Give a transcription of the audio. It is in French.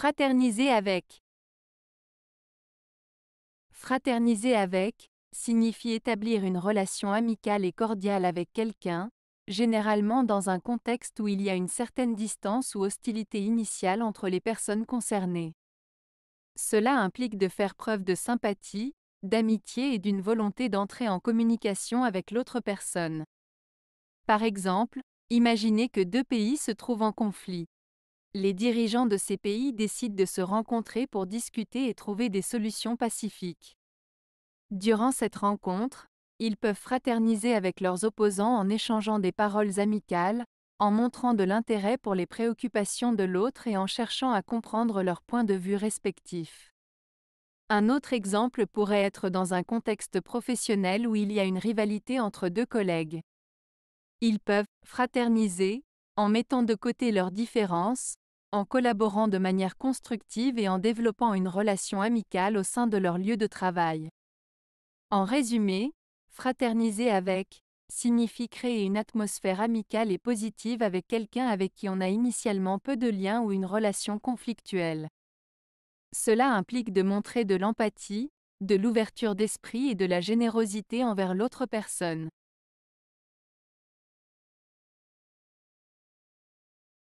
Fraterniser avec. Fraterniser avec signifie établir une relation amicale et cordiale avec quelqu'un, généralement dans un contexte où il y a une certaine distance ou hostilité initiale entre les personnes concernées. Cela implique de faire preuve de sympathie, d'amitié et d'une volonté d'entrer en communication avec l'autre personne. Par exemple, imaginez que deux pays se trouvent en conflit les dirigeants de ces pays décident de se rencontrer pour discuter et trouver des solutions pacifiques. Durant cette rencontre, ils peuvent fraterniser avec leurs opposants en échangeant des paroles amicales, en montrant de l'intérêt pour les préoccupations de l'autre et en cherchant à comprendre leurs points de vue respectifs. Un autre exemple pourrait être dans un contexte professionnel où il y a une rivalité entre deux collègues. Ils peuvent fraterniser en mettant de côté leurs différences, en collaborant de manière constructive et en développant une relation amicale au sein de leur lieu de travail. En résumé, fraterniser avec signifie créer une atmosphère amicale et positive avec quelqu'un avec qui on a initialement peu de liens ou une relation conflictuelle. Cela implique de montrer de l'empathie, de l'ouverture d'esprit et de la générosité envers l'autre personne.